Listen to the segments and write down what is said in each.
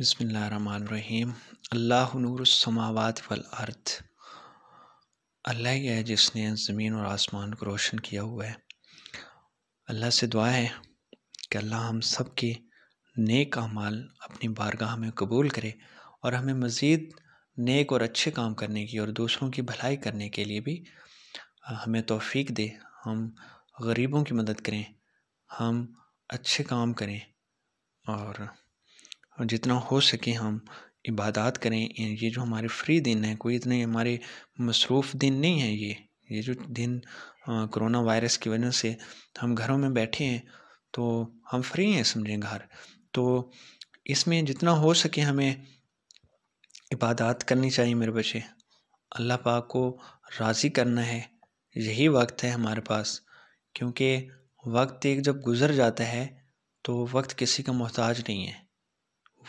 बसमीम अल्लाह नूरसमावत वल अर्थ अल्लाह ही है जिसने ज़मीन और आसमान को रोशन किया हुआ है अल्लाह से दुआ है कि अल्लाह हम सब के नेक अमाल अपनी बारगाह में कबूल करे और हमें मज़ीद नेक और अच्छे काम करने की और दूसरों की भलाई करने के लिए भी हमें तोफ़ी दे हम गरीबों की मदद करें हम अच्छे काम करें और और जितना हो सके हम इबादत करें ये जो हमारे फ्री दिन हैं कोई इतने हमारे मसरूफ़ दिन नहीं है ये ये जो दिन कोरोना वायरस की वजह से हम घरों में बैठे हैं तो हम फ्री हैं समझें घर तो इसमें जितना हो सके हमें इबादत करनी चाहिए मेरे बच्चे अल्लाह पाक को राज़ी करना है यही वक्त है हमारे पास क्योंकि वक्त एक जब गुज़र जाता है तो वक्त किसी का मोहताज नहीं है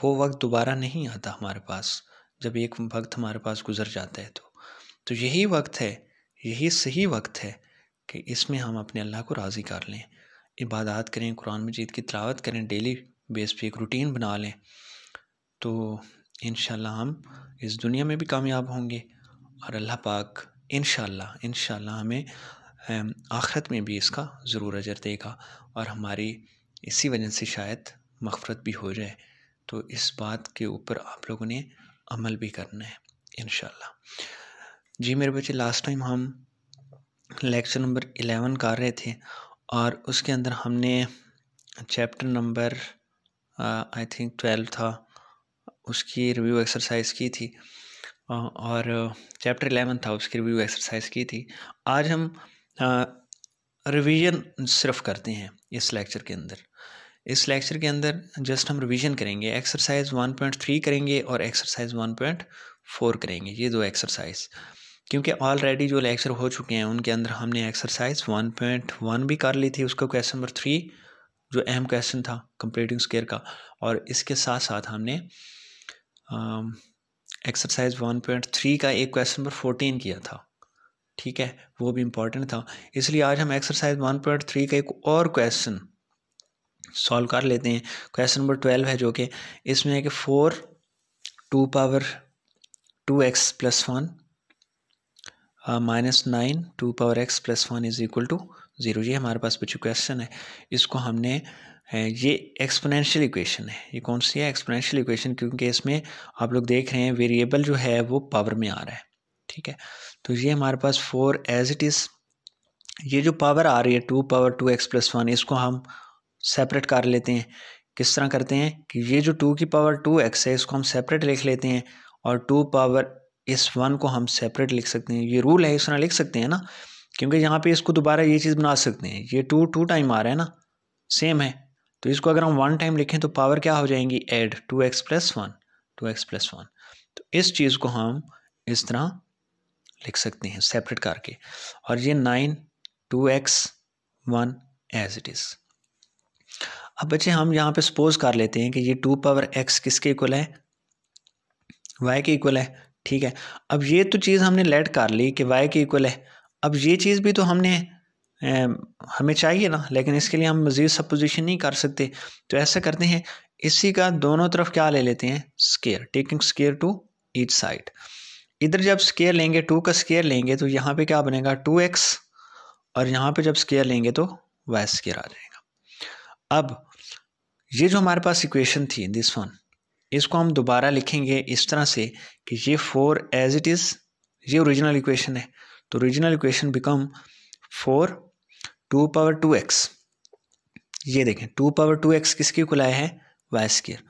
वो वक्त दोबारा नहीं आता हमारे पास जब एक वक्त हमारे पास गुज़र जाता है तो तो यही वक्त है यही सही वक्त है कि इसमें हम अपने अल्लाह को राज़ी कर लें इबादत करें कुरान मजीद की तलावत करें डेली बेस पे एक रूटीन बना लें तो इन हम इस दुनिया में भी कामयाब होंगे और अल्लाह पाक इन इन हमें आखरत में भी इसका ज़रूर अजर देगा और हमारी इसी वजह से शायद मफफरत भी हो जाए तो इस बात के ऊपर आप लोगों ने अमल भी करना है इन जी मेरे बच्चे लास्ट टाइम हम लेक्चर नंबर एलेवन कर रहे थे और उसके अंदर हमने chapter number I think twelve था उसकी रिव्यू एक्सरसाइज की थी uh, और चैप्टर एलेवन था उसकी रिव्यू एक्सरसाइज की थी आज हम रिवीजन uh, सिर्फ करते हैं इस लेक्चर के अंदर इस लेक्चर के अंदर जस्ट हम रिवीजन करेंगे एक्सरसाइज 1.3 करेंगे और एक्सरसाइज 1.4 करेंगे ये दो एक्सरसाइज क्योंकि ऑलरेडी जो लेक्चर हो चुके हैं उनके अंदर हमने एक्सरसाइज 1.1 भी कर ली थी उसका क्वेश्चन नंबर थ्री जो अहम क्वेश्चन था कंप्लीटिंग स्केयर का और इसके साथ साथ हमने एक्सरसाइज वन का एक क्वेश्चन नंबर फोर्टीन किया था ठीक है वो भी इम्पॉर्टेंट था इसलिए आज हम एक्सरसाइज 1.3 का एक और क्वेश्चन सॉल्व कर लेते हैं क्वेश्चन नंबर ट्वेल्व है जो कि इसमें है कि four two power two x plus one minus nine two power x plus one is equal to zero ये हमारे पास बच्चों क्वेश्चन है इसको हमने ये एक्सपोनेंशियल इक्वेशन है ये कौन सी है एक्सपोनेंशियल इक्वेशन क्योंकि इसमें आप लोग देख रहे हैं वेरिएबल जो है वो पावर में आ रहा है ठीक है तो ये हमारे पास फोर एज इट इज़ ये जो पावर आ रही है two power two x plus one इसको हम सेपरेट कर लेते हैं किस तरह करते हैं कि ये जो टू की पावर टू एक्स है इसको हम सेपरेट लिख लेते हैं और टू पावर इस वन को हम सेपरेट लिख सकते हैं ये रूल है इस तरह लिख सकते हैं ना क्योंकि यहाँ पे इसको दोबारा ये चीज़ बना सकते हैं ये टू टू टाइम आ रहा है ना सेम है तो इसको अगर हम वन टाइम लिखें तो पावर क्या हो जाएंगी add two x plus one two x plus one तो इस चीज़ को हम इस तरह लिख सकते हैं सेपरेट करके और ये nine two x one as it is अब बच्चे हम यहाँ पे सपोज़ कर लेते हैं कि ये टू पावर एक्स किसके इक्वल है वाई के इक्वल है ठीक है अब ये तो चीज़ हमने लेट कर ली कि वाई के इक्वल है अब ये चीज़ भी तो हमने ए, हमें चाहिए ना लेकिन इसके लिए हम मज़ीद सपोजिशन नहीं कर सकते तो ऐसा करते हैं इसी का दोनों तरफ क्या ले लेते हैं square taking square to each side इधर जब स्केयर लेंगे टू का स्केयर लेंगे तो यहाँ पे क्या बनेगा टू एक्स और यहाँ पे जब स्केयर लेंगे तो वाई स्केयर आ जाएगा अब ये जो हमारे पास इक्वेशन थी दिस वन इसको हम दोबारा लिखेंगे इस तरह से कि ये फोर एज इट इज़ ये ओरिजिनल इक्वेशन है तो original equation become four two power two x ये देखें टू पावर टू एक्स किसकी इक्वल आया है वाई स्केयर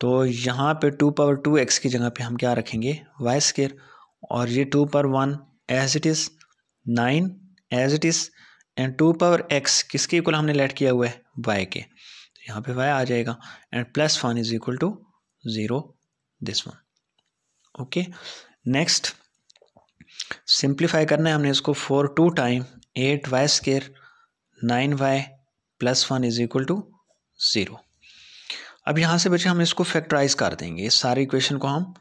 तो यहाँ पे टू पावर टू एक्स की जगह पे हम क्या रखेंगे वाई स्केयर और ये two power one as it is nine as it is and two power x किसके इक्वल हमने लेट किया हुआ है वाई के तो यहाँ पे वाई आ जाएगा and plus one is equal to zero this one okay next simplify करना है हमने इसको four two time eight y square nine y plus one is equal to zero अब यहाँ से बचे हम इसको फैक्टराइज कर देंगे इस सारी इक्वेशन को हम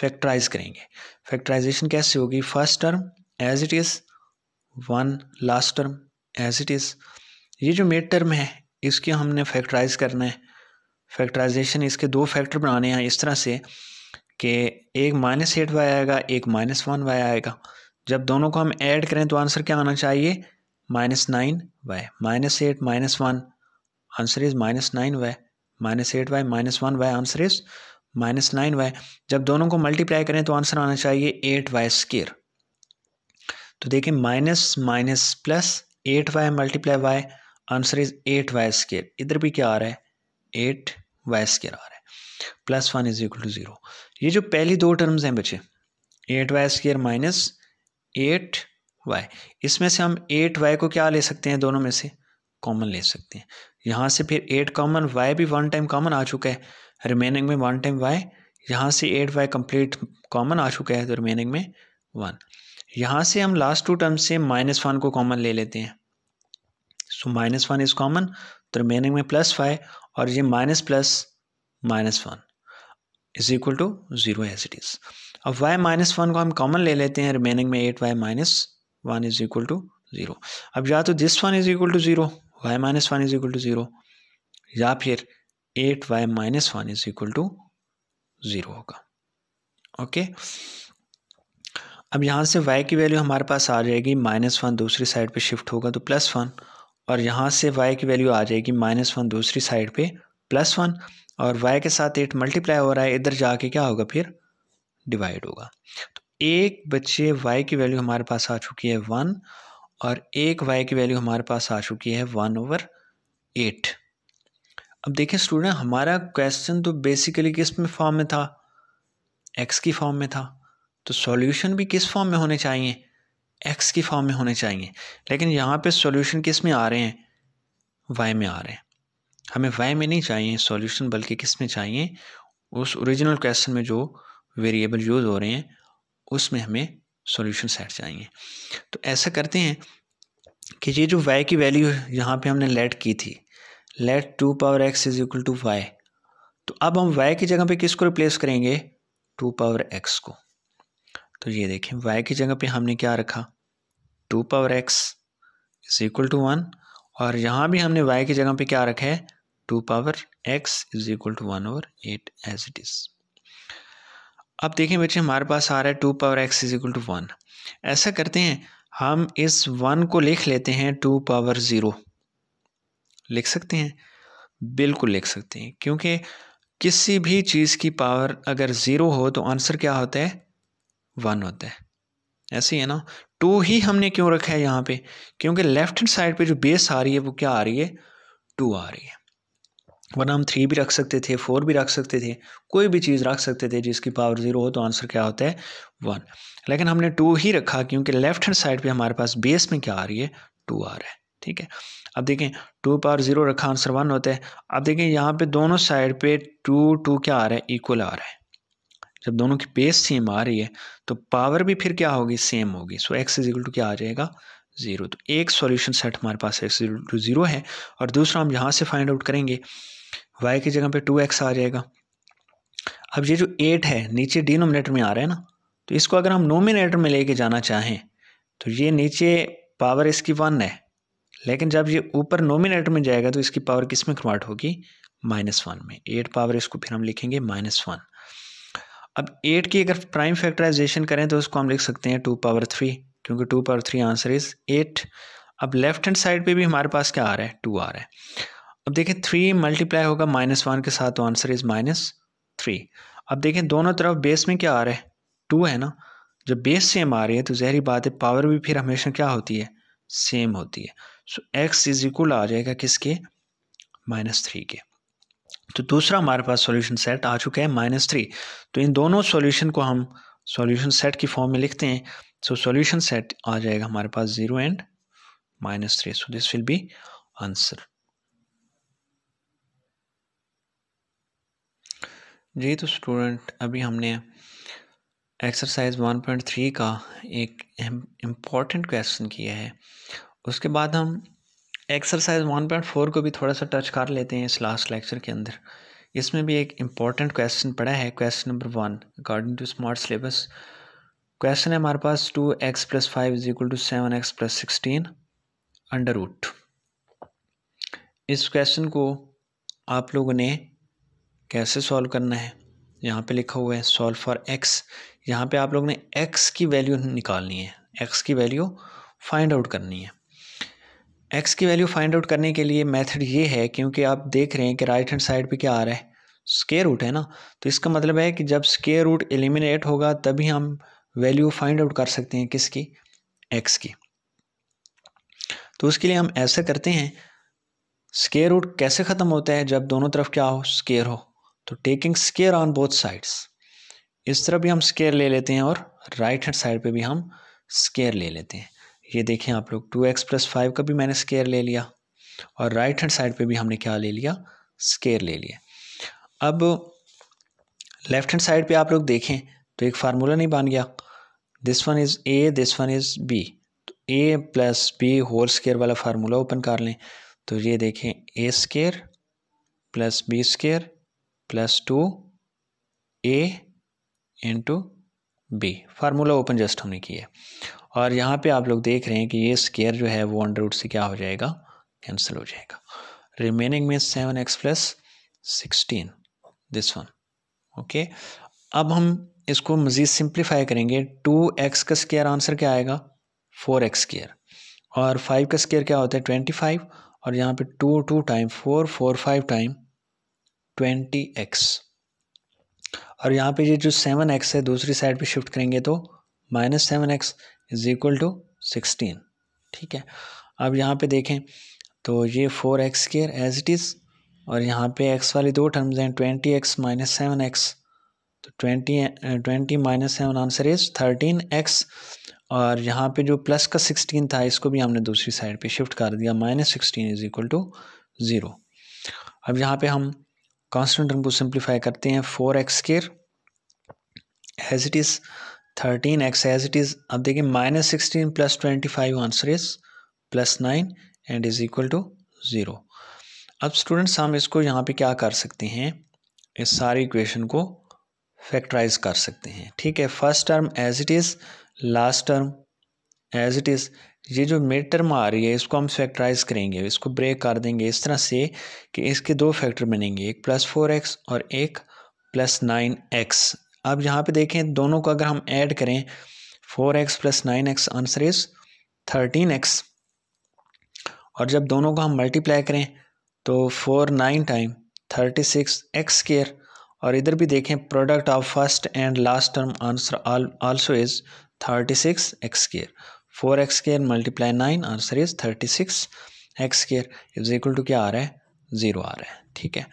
फैक्टराइज करेंगे फैक्टराइजेशन कैसे होगी first term as it is one last term as it is ये जो मिड टर्म है इसके हमने फैक्टराइज करना है फैक्टराइजेशन इसके दो फैक्टर बनाने हैं इस तरह से कि एक माइनस एट वाई आएगा एक माइनस वन वाई आएगा जब दोनों को हम ऐड करें तो आंसर क्या आना चाहिए minus nine y minus eight minus one answer is minus nine y minus eight y minus one y answer is minus nine y जब दोनों को मल्टीप्लाई करें तो आंसर आना चाहिए एट वाई स्केयर तो देखिए minus minus plus eight y multiply y answer is eight y square इधर भी क्या आ रहा है एट वाई स्केयर आ रहा है plus one is equal to zero ये जो पहली दो टर्म्स हैं बच्चे eight y square minus eight y इसमें से हम एट वाई को क्या ले सकते हैं दोनों में से कॉमन ले सकते हैं यहाँ से फिर एट कॉमन वाई भी वन टाइम कॉमन आ चुका है रिमेनिंग में वन टाइम वाई यहाँ से एट वाई कम्प्लीट कॉमन आ चुका है तो रिमेनिंग में वन यहाँ से हम लास्ट टू टर्म से माइनस वन को कॉमन ले लेते हैं so minus one is common तो रिमेनिंग में प्लस फाइव और ये minus plus minus one is equal to zero as it is अब y माइनस वन को हम कॉमन ले लेते हैं रिमेनिंग में eight y minus one is equal to zero अब या तो this one is equal to zero y minus one is equal to zero या फिर eight y minus one is equal to zero होगा ओके अब यहाँ से y की वैल्यू हमारे पास आ जाएगी माइनस वन दूसरी साइड पे शिफ्ट होगा तो प्लस वन और यहाँ से y की वैल्यू आ जाएगी माइनस वन दूसरी साइड पे प्लस वन और y के साथ एट मल्टीप्लाई हो रहा है इधर जाके क्या होगा फिर डिवाइड होगा तो एक बच्चे y की वैल्यू हमारे पास आ चुकी है वन और एक y की वैल्यू हमारे पास आ चुकी है वन ओवर एट अब देखिए स्टूडेंट हमारा क्वेश्चन तो बेसिकली किस में फॉर्म में था एक्स की फॉर्म में था तो सॉल्यूशन भी किस फॉर्म में होने चाहिए एक्स की फॉर्म में होने चाहिए लेकिन यहाँ पे सॉल्यूशन किस में आ रहे हैं वाई में आ रहे हैं हमें वाई में नहीं चाहिए सॉल्यूशन बल्कि किस में चाहिए उस ओरिजिनल क्वेश्चन में जो वेरिएबल यूज़ हो रहे हैं उसमें हमें सॉल्यूशन सेट चाहिए तो ऐसा करते हैं कि ये जो वाई की वैल्यू यहाँ पर हमने लेट की थी let two power x is equal to y तो अब हम वाई की जगह पर किसको रिप्लेस करेंगे टू पावर एक्स को तो ये देखें वाई की जगह पे हमने क्या रखा two power x is equal to one और यहाँ भी हमने वाई की जगह पे क्या रखा है two power x is equal to one over eight as it is अब देखें बच्चे हमारे पास आ रहा है two power x is equal to one ऐसा करते हैं हम इस वन को लिख लेते हैं टू पावर ज़ीरो लिख सकते हैं बिल्कुल लिख सकते हैं क्योंकि किसी भी चीज़ की पावर अगर ज़ीरो हो तो आंसर क्या होता है वन होता है ऐसे ही है ना टू ही हमने क्यों रखा है यहाँ पे क्योंकि लेफ्ट हैंड साइड पे जो बेस आ रही है वो क्या आ रही है टू आ रही है वरना हम थ्री भी रख सकते थे फोर भी रख सकते थे कोई भी चीज़ रख सकते थे जिसकी पावर ज़ीरो हो तो आंसर क्या होता है वन लेकिन हमने टू ही रखा क्योंकि लेफ्ट हैंड साइड पे हमारे पास बेस में क्या आ रही है टू आ रहा है ठीक है अब देखें टू पावर ज़ीरो रखा आंसर वन होता है अब देखें यहाँ पे दोनों साइड पे टू टू क्या आ रहा है इक्वल आ रहा है जब दोनों की पेस सेम आ रही है तो पावर भी फिर क्या होगी सेम होगी सो एक्स इजिकल टू क्या आ जाएगा ज़ीरो तो एक सॉल्यूशन सेट हमारे पास एक्स इजिकल टू ज़ीरो है और दूसरा हम यहाँ से फाइंड आउट करेंगे वाई की जगह पे टू एक्स आ जाएगा अब ये जो एट है नीचे डिनोमिनेटर में आ रहा है ना तो इसको अगर हम नोमिनेटर में लेके जाना चाहें तो ये नीचे पावर इसकी वन है लेकिन जब ये ऊपर नोमिनेटर में जाएगा तो इसकी पावर किस में कन्वर्ट होगी माइनस वन में एट पावर इसको फिर हम लिखेंगे माइनस वन अब एट की अगर प्राइम फैक्टराइजेशन करें तो उसको हम लिख सकते हैं टू पावर थ्री क्योंकि two power three answer is eight अब लेफ्ट हैंड साइड पे भी हमारे पास क्या आ रहा है टू आ रहा है अब देखें थ्री मल्टीप्लाई होगा माइनस वन के साथ तो आंसर इज़ माइनस थ्री अब देखें दोनों तरफ बेस में क्या आ रहा है टू है ना जब बेस सेम आ रही है तो जहरी बात है पावर भी फिर हमेशा क्या होती है सेम होती है सो एक्स इज इक्वल आ जाएगा किसके माइनस थ्री के तो दूसरा हमारे पास सॉल्यूशन सेट आ चुका है माइनस थ्री तो इन दोनों सॉल्यूशन को हम सॉल्यूशन सेट की फॉर्म में लिखते हैं सो सॉल्यूशन सेट आ जाएगा हमारे पास zero and minus three so this will be answer जी तो स्टूडेंट अभी हमने एक्सरसाइज 1.3 का एक इम्पॉर्टेंट क्वेश्चन किया है उसके बाद हम एक्सरसाइज 1.4 को भी थोड़ा सा टच कर लेते हैं इस लास्ट लेक्चर के अंदर इसमें भी एक इम्पॉर्टेंट क्वेश्चन पड़ा है question number one according to smart syllabus question है हमारे पास two x plus five is equal to seven x plus sixteen under root इस क्वेश्चन को आप लोगों ने कैसे सॉल्व करना है यहाँ पे लिखा हुआ है सॉल्व फॉर एक्स यहाँ पे आप लोगों ने एक्स की वैल्यू निकालनी है एक्स की वैल्यू फाइंड आउट करनी है एक्स की वैल्यू फाइंड आउट करने के लिए मेथड ये है क्योंकि आप देख रहे हैं कि राइट हैंड साइड पे क्या आ रहा है स्केयर रूट है ना तो इसका मतलब है कि जब स्केयर रूट एलिमिनेट होगा तभी हम वैल्यू फाइंड आउट कर सकते हैं किसकी एक्स की तो उसके लिए हम ऐसा करते हैं स्केयर रूट कैसे ख़त्म होता है जब दोनों तरफ क्या हो स्केयर हो तो taking square on both sides इस तरह भी हम स्केयर ले लेते हैं और राइट हैंड साइड पर भी हम स्केयर ले लेते हैं ये देखें आप लोग टू एक्स प्लस फाइव का भी मैंने स्केयर ले लिया और राइट हैंड साइड पे भी हमने क्या ले लिया स्केयर ले लिया अब लेफ्ट हैंड साइड पे आप लोग देखें तो एक फार्मूला नहीं बन गया this one is a this one is b तो a plus b whole square वाला फार्मूला ओपन कर लें तो ये देखें a square plus b square plus two a into b formula open just हमने किया और यहाँ पे आप लोग देख रहे हैं कि ये स्केयर जो है वो अंडर रूट से क्या हो जाएगा कैंसिल हो जाएगा रिमेनिंग में seven x plus sixteen this one okay अब हम इसको मज़ीद सिंप्लीफाई करेंगे टू एक्स का स्केयर आंसर क्या आएगा फोर एक्स स्केयर और फाइव का स्केयर क्या होता है ट्वेंटी फाइव और यहाँ पे two two time four four five time twenty x और यहाँ पे ये जो सेवन एक्स है दूसरी साइड पे शिफ्ट करेंगे तो minus seven x is equal to sixteen ठीक है अब यहाँ पे देखें तो ये four x square as it is और यहाँ पे एक्स वाली दो टर्म्स हैं twenty x minus seven x तो twenty twenty minus seven answer is thirteen x और यहाँ पे जो प्लस का सिक्सटीन था इसको भी हमने दूसरी साइड पे शिफ्ट कर दिया minus sixteen is equal to zero अब यहाँ पे हम कांस्टेंट टर्म को सिंप्लीफाई करते हैं four x square as it is thirteen x as it is अब देखिए minus sixteen plus twenty five answer is plus nine and is equal to zero अब स्टूडेंट्स हम इसको यहाँ पे क्या कर सकते हैं इस सारी इक्वेशन को फैक्टराइज कर सकते हैं ठीक है first term as it is last term as it is ये जो मिड टर्म आ रही है इसको हम फैक्टराइज करेंगे इसको ब्रेक कर देंगे इस तरह से कि इसके दो फैक्टर बनेंगे एक प्लस फोर एक्स और एक प्लस नाइन एक्स अब यहाँ पे देखें दोनों को अगर हम ऐड करें four x plus nine x answer is thirteen x और जब दोनों को हम मल्टीप्लाई करें तो four nine time thirty six x square और इधर भी देखें product of first and last term answer also is thirty six x square four x square multiply nine answer is thirty six x square is equal to क्या आ रहा है zero आ रहा है ठीक है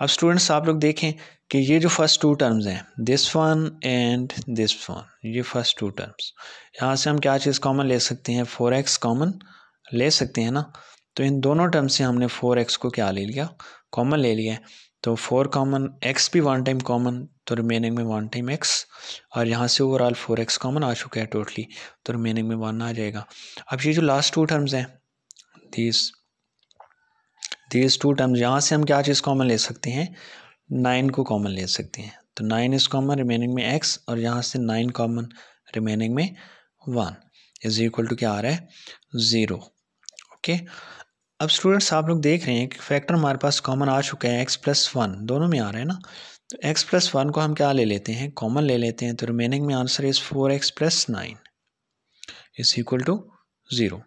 अब स्टूडेंट्स आप लोग देखें कि ये जो फर्स्ट टू टर्म्स हैं this one and this one ये फर्स्ट टू टर्म्स यहाँ से हम क्या चीज़ कॉमन ले सकते हैं फोर एक्स कॉमन ले सकते हैं ना तो इन दोनों टर्म्स से हमने फोर एक्स को क्या ले लिया कॉमन ले लिया तो फोर कॉमन एक्स भी वन टाइम कॉमन तो रिमेनिंग में वन टाइम एक्स और यहाँ से ओवरऑल फोर एक्स कॉमन आ चुका है टोटली तो रिमेनिंग में वन आ जाएगा अब ये जो लास्ट टू टर्म्स हैं दीज दीज टू टर्म्स यहाँ से हम क्या चीज़ कॉमन ले सकते हैं नाइन को कॉमन ले सकते हैं तो नाइन इज कॉमन रिमेनिंग में एक्स और यहाँ से नाइन कॉमन रिमेनिंग में वन इज इक्वल टू क्या आ रहा है ज़ीरो ओके अब स्टूडेंट्स आप लोग देख रहे हैं कि फैक्टर हमारे पास कॉमन आ चुका है एक्स प्लस वन दोनों में आ रहा है ना तो एक्स प्लस वन को हम क्या ले लेते हैं कॉमन ले लेते हैं तो रिमेनिंग में answer is four x plus nine is equal to zero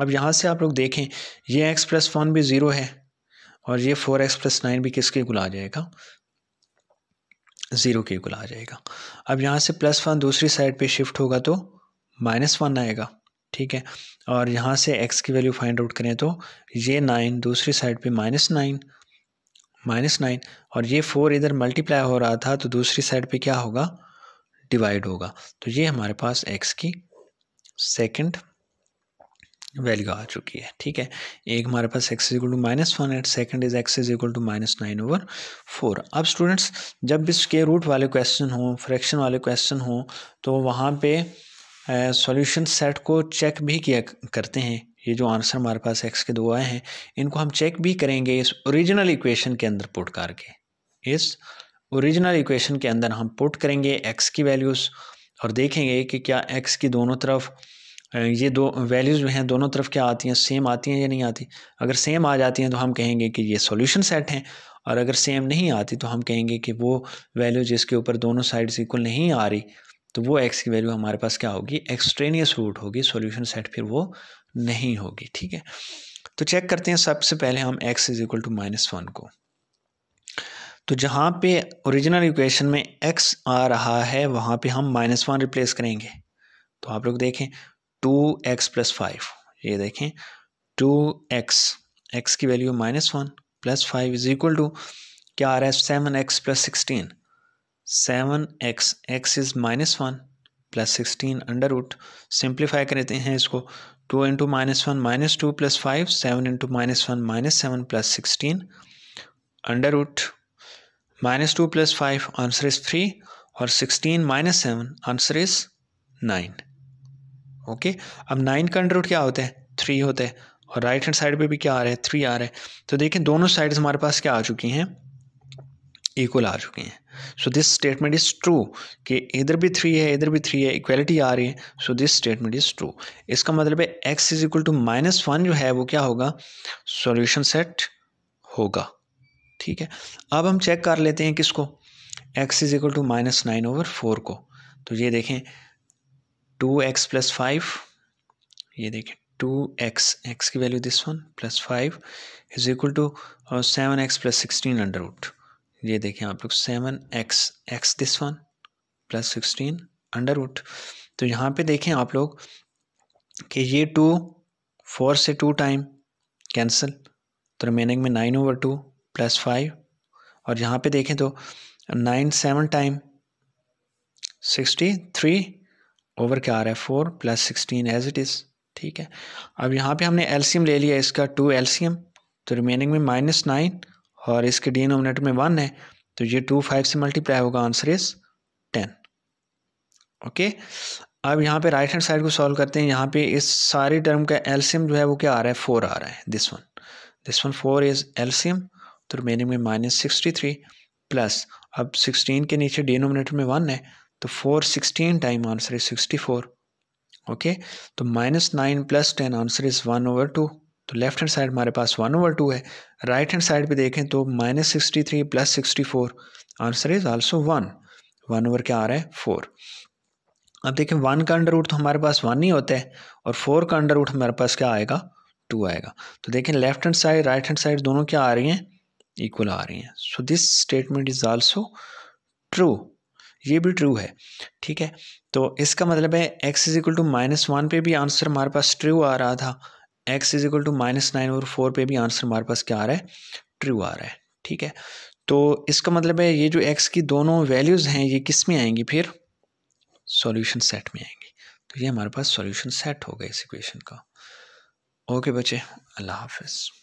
अब यहाँ से आप लोग देखें ये एक्स प्लस वन भी ज़ीरो है और ये फोर एक्स प्लस नाइन भी किसके गुला आ जाएगा ज़ीरो के गुला आ जाएगा अब यहाँ से प्लस वन दूसरी साइड पे शिफ्ट होगा तो माइनस वन आएगा ठीक है और यहाँ से एक्स की वैल्यू फाइंड आउट करें तो ये नाइन दूसरी साइड पे माइनस नाइन माइनस नाइन और ये फोर इधर मल्टीप्लाई हो रहा था तो दूसरी साइड पर क्या होगा डिवाइड होगा तो ये हमारे पास एक्स की सेकेंड वैल्यू आ चुकी है ठीक है एक हमारे पास x is equal to minus one at second is x is equal to minus nine over four अब स्टूडेंट्स जब भी स्केयर रूट वाले क्वेश्चन हों फ्रैक्शन वाले क्वेश्चन हों तो वहाँ पे सॉल्यूशन सेट को चेक भी किया करते हैं ये जो आंसर हमारे पास एक्स के दो आए हैं इनको हम चेक भी करेंगे इस ओरिजिनल इक्वेशन के अंदर पुट करके इस ओरिजिनल इक्वेशन के अंदर हम पुट करेंगे एक्स की वैल्यूज़ और देखेंगे कि क्या एक्स की दोनों तरफ ये दो वैल्यूज़ जो हैं दोनों तरफ क्या आती हैं सेम आती हैं या नहीं आती अगर सेम आ जाती हैं तो हम कहेंगे कि ये सॉल्यूशन सेट हैं और अगर सेम नहीं आती तो हम कहेंगे कि वो वैल्यू जिसके ऊपर दोनों साइड्स इक्वल नहीं आ रही तो वो एक्स की वैल्यू हमारे पास क्या होगी एक्सट्रेनियस रूट होगी सोल्यूशन सेट फिर वो नहीं होगी ठीक है तो चेक करते हैं सबसे पहले हम x is equal to minus one को तो जहाँ पे ओरिजिनल इक्वेशन में एक्स आ रहा है वहाँ पे हम माइनस वन रिप्लेस करेंगे तो आप लोग देखें टू एक्स प्लस फाइव ये देखें टू एक्स एक्स की value minus one plus five is equal to क्या आ रहा है seven x plus sixteen seven x x is minus one plus sixteen under root simplify करते हैं इसको two into minus one minus two plus five seven into minus one minus seven plus sixteen under root minus two plus five answer is three और sixteen minus seven answer is nine okay अब nine का under root क्या होता है three होता है और right hand side पे भी क्या आ रहा है थ्री आ रहा है तो देखें दोनों साइड्स हमारे पास क्या आ चुकी हैं इक्वल आ चुकी हैं so this statement is true कि इधर भी थ्री है इधर भी थ्री है इक्वलिटी आ रही है so this statement is true इसका मतलब है x is equal to minus one जो है वो क्या होगा सॉल्यूशन सेट होगा ठीक है अब हम चेक कर लेते हैं किसको x is equal to minus nine over four को तो ये देखें टू एक्स प्लस फाइव ये देखिए टू एक्स एक्स की value this one plus five is equal to seven x plus sixteen under root ये देखें आप लोग seven x x this one plus sixteen under root तो यहाँ पे देखें आप लोग कि ये टू फोर से टू टाइम कैंसिल तो रिमेनिंग में nine over two plus five और यहाँ पे देखें तो nine seven time sixty three over क्या आ रहा है four plus sixteen as it is ठीक है अब यहाँ पे हमने एलसीएम ले लिया इसका टू एलसीएम तो रिमेनिंग में माइनस नाइन और इसके डिनोमिनेटर में वन है तो ये टू फाइव से मल्टीप्लाई होगा आंसर इज टेन ओके अब यहाँ पे राइट हैंड साइड को सॉल्व करते हैं यहाँ पे इस सारी टर्म का एलसीएम जो है वो क्या आ रहा है फोर आ रहा है this one this one four is LCM तो रिमेनिंग में माइनस सिक्सटी थ्री प्लस अब सिक्सटीन के नीचे डिनोमिनेटर में वन है तो four sixteen time answer is sixty four okay तो minus nine plus ten answer is one over two तो लेफ्ट हैंड साइड हमारे पास वन ओवर टू है राइट हैंड साइड पे देखें तो minus sixty three plus sixty four answer is also one one over क्या आ रहा है फोर अब देखें वन का अंडर रूट तो हमारे पास वन ही होता है और फोर का अंडर रूट हमारे पास क्या आएगा टू आएगा तो देखें left hand side right hand side दोनों क्या आ रही हैं इक्वल आ रही हैं so this statement is also true ये भी ट्रू है ठीक है तो इसका मतलब है x is equal to minus one पे भी आंसर हमारे पास ट्रू आ रहा था x is equal to minus nine और फोर पे भी आंसर हमारे पास क्या आ रहा है ट्रू आ रहा है ठीक है तो इसका मतलब है ये जो एक्स की दोनों वैल्यूज़ हैं ये किस में आएंगी फिर सॉल्यूशन सेट में आएंगी तो ये हमारे पास सॉल्यूशन सेट हो गया इस इक्वेशन का ओके बच्चे अल्लाह हाफिज़